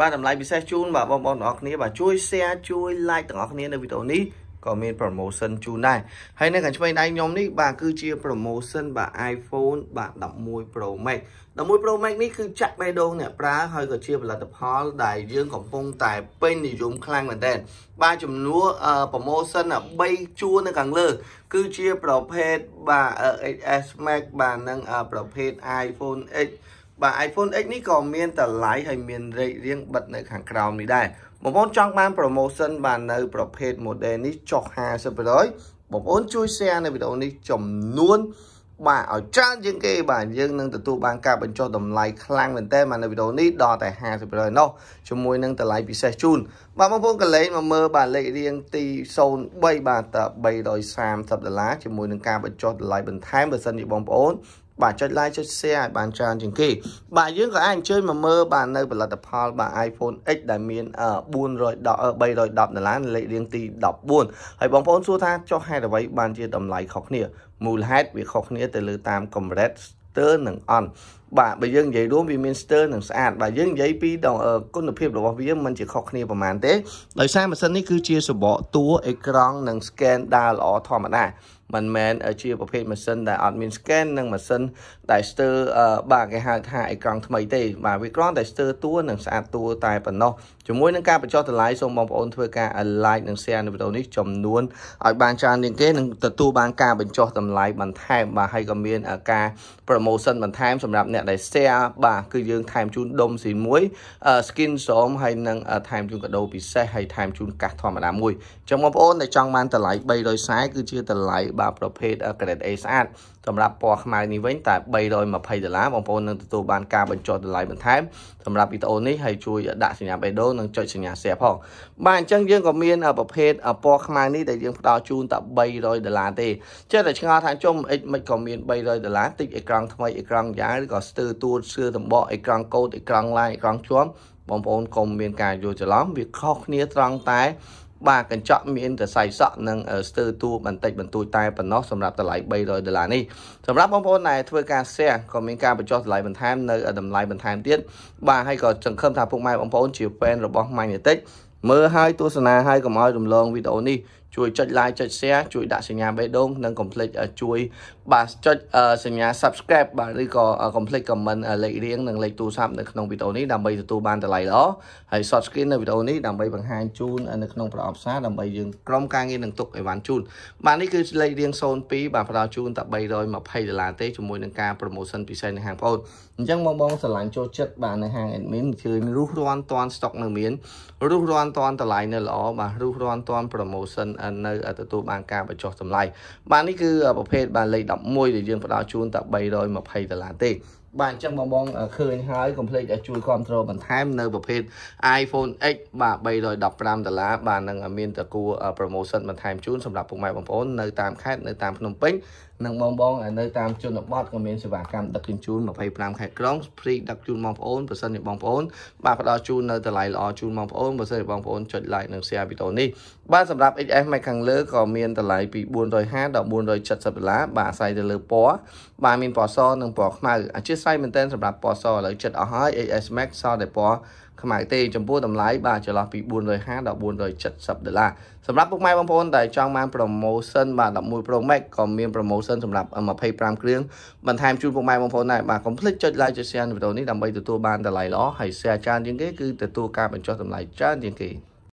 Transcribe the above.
បាទតម្លៃពិសេសជូនបាទបងប្អូនទាំងអស់គ្នាបាទជួយ share ជួយ like ទាំងអស់គ្នានៅវីដេអូនេះក៏មាន promotion ជូនដែរហើយនៅខាងឆ្វេងដៃខ្ញុំនេះបាទគឺជា promotion បាទ iPhone បាទ11 Pro Max 11 Pro Max នេះគឺចាក់បេះដូងអ្នកប្រើហើយក៏ជាផលិតផល ដែលយើងកំពុងតែពេញនិយមខ្លាំងមែនទែនបាទចំនួន promotion 3ជួរនៅខាងលើ គឺជាប្រភេទបាទ XS Max បាទនិងប្រភេទ iPhone X បាទ iPhone X នេះក៏មានតម្លៃហើយមានលេខរៀងបិទនៅ ខាងក្រោមនេះដែរបងប្អូនចង់បាន promotion បាននៅប្រភេទ model នេះចុះ50%បងប្អូនជួយ share នៅវីដេអូនេះចំនួនបាទឲ្យច្រើនជាងគេបាទយើងនឹងទទួលបានការបញ្ចុះតម្លៃខ្លាំងមែនតើមកនៅវីដេអូនេះដល់តែ50%នោះជាមួយនឹងតម្លៃពិសេសជូនបាទបងប្អូនកលែងមកមើលបាទលេខរៀងទី03បាទត330ដុល្លារជាមួយនឹងការបញ្ចុះតម្លៃបន្ថែមបើសិនជាបងប្អូនបាទចុច like ចុច share ឲ្យបានច្រើនជាងគេ បាទយើងក៏អាចអញ្ជើញមកមើលបាទនៅផលិតផល បាទ iPhone X ដែលមាន410 310ដុល្លារលេខរៀងទី14ហើយបងប្អូនសួរថាចុះហេតុអ្វីបានជាតម្លៃខុសគ្នា មូលហេតុវាខុសគ្នា ទៅលើតាមកម្រិតស្ទើរនឹងអន់បាទបើយើងនិយាយរួមវាមានស្ទើរនិងស្អាតបាទយើងនិយាយពីគុណភាពរបស់វាมันជាខុសគ្នាប្រហែលទេដោយសារម៉ាស៊ីននេះគឺជាសបកតួអេក្រង់និង scan ដើរល្អធម្មតាមិនមែនជាប្រភេទម៉ាស៊ីនដែលអត់មាន scan និងម៉ាស៊ីនដែលស្ទើរបាទគេហៅថាអេក្រង់ថ្មីទេបាទវាគ្រាន់តែស្ទើរតួនិងស្អាតតួតែប៉ុណ្ណោះជាមួយនឹងការបញ្ចុះតម្លៃសូមបងប្អូនធ្វើការ like និង share នៅវីដេអូនេះចំនួនឲ្យបានច្រើនជាងគេនឹងទទួលបាន ការបញ្ចុះតម្លៃបន្ថែមបាទហើយក៏មានការ promotion បន្ថែមសម្រាប់អ្នកដែល share បាទគឺយើងថែមជូនដុំស៊ីមួយ skin serum ហើយនឹងថែមជូនកដោពិសេសហើយថែមជូនកាសធម្មតាមួយអញ្ចឹងបងប្អូនដែលចង់បានតម្លៃ340គឺជាតម្លៃបាទប្រភេទ grade A ស្អាតសម្រាប់ពណ៌ខ្មៅនេះវិញតែ320ដុល្លារបងប្អូននឹងទទួលបានការបញ្ចុះតម្លៃបន្ថែមសម្រាប់វីដេអូនេះហើយជួយដាក់សញ្ញាបេដូនិងចុចសញ្ញា share ផងបាទអញ្ចឹងយើងក៏មានប្រភេទពណ៌ខ្មៅនេះដែលយើងផ្ដល់ជូនតែ300ដុល្លារទេចេះតែឆ្ងល់ថាចុំអិចមិនក៏មាន300ដុល្លារតិចអេក្រង់ថ្មីអេក្រង់យ៉ាងឬក៏ស្ទើរទួតស្ទើរតំបកអេក្រង់កោតអេក្រង់ឡាយអេក្រង់ជួមបងប្អូនកុំមានការយល់ច្រឡំវាខុសគ្នាត្រង់តែ បាទកញ្ចក់មានតែសៃសក់និងស្ទើរទួបន្តិចបន្តួចតែប៉ុណ្ណោះសម្រាប់តម្លៃ300ដុល្លារនេះសម្រាប់បងប្អូនដែលធ្វើការ share ក៏មានការបញ្ចុះតម្លៃបន្ថែមនៅ តម្លៃបន្ថែមទៀតបាទហើយក៏សង្ឃឹមថាពុកម៉ែបងប្អូន ជា fan របស់ Magnetic មើលហើយទស្សនាហើយកុំឲ្យរំលងវីដេអូនេះជួយចុច like ចុច share ជួយដាក់សញ្ញាបេះដូងនិង complete ជួយបាទចុចសញ្ញា subscribe បាទឬក៏ complete comment លេខរៀងនិងលេខទូរស័ព្ទនៅក្នុងវីដេអូនេះដើម្បីទទួលបានតម្លៃល្អហើយ short screen នៅវីដេអូនេះដើម្បីបង្ហាញជូននៅក្នុងប្រអប់សារដើម្បីយើងក្រុមការងារនឹងទុកអីវ៉ាន់ជូនបាទនេះគឺលេខរៀង02បាទផ្ដល់ជូនតែ320ដុល្លារទេជាមួយនឹងការ promotion ពិសេសនៅហាងបងប្អូនអញ្ចឹងបងបងស្រឡាញ់ចូលចិត្តបាទនៅហាង admin ឃើញរុះរាន់តាន់ stock នៅមានរុះរាន់ទាន់តម្លៃនៅល្អបាទរុះរាន់ទាន់ promotion នៅទទួលបានការបញ្ចុះតម្លៃបាទនេះគឺប្រភេទបាទលេខ11ដែលយើងផ្ដល់ជូនតែ320ដុល្លារទេ បាទអញ្ចឹងបងបងឃើញហើយកុំភ្លេចជួយគ្រប់គ្រងបន្ថែមនៅប្រភេទ iPhone X បាទ315ដុល្លារបាទនឹងមានតគួ promotion បន្ថែមជូនសម្រាប់ពុកម៉ែបងប្អូននៅតាមខេត្តនៅតាមភ្នំពេញនិងបងបងនៅតាមជនបទក៏មានសេវាកម្មដឹកជញ្ជូន25ខែក្រុងព្រីដឹកជូនបងប្អូនប្រសិនជាបងប្អូនបាទផ្ដល់ជូននៅតម្លៃល្អជូនបងប្អូនបើសិនជាបងប្អូនចុច like និង share វីដេអូនេះបាទសម្រាប់ XS Max ខាងលើក៏មានតម្លៃពី450ដល់470ដុល្លារបាទអាស្រ័យទៅលើពណ៌បាទមានពណ៌សនិងពណ៌ខ្មៅអធិស្ឋានមែនតើសម្រាប់ពណ៌សឥឡូវចិត្តអស់ហើយ XS Max សល់តែពណ៌ខ្មៅទេចំពោះតម្លៃបាទចន្លោះពី450ដល់470ដុល្លារសម្រាប់ពុកម៉ែបងប្អូនដែលចង់បាន promotion បាទ11 Pro Max ក៏មាន promotion សម្រាប់25គ្រឿងបន្ថែមជូនពុកម៉ែបងប្អូនដែរបាទ complete ចុច like ចុច share វីដេអូនេះដើម្បីទទួលបានតម្លៃល្អហើយ share ច្រើនជាងគេគឺទទួលការបញ្ចុះតម្លៃច្រើនជាងគេ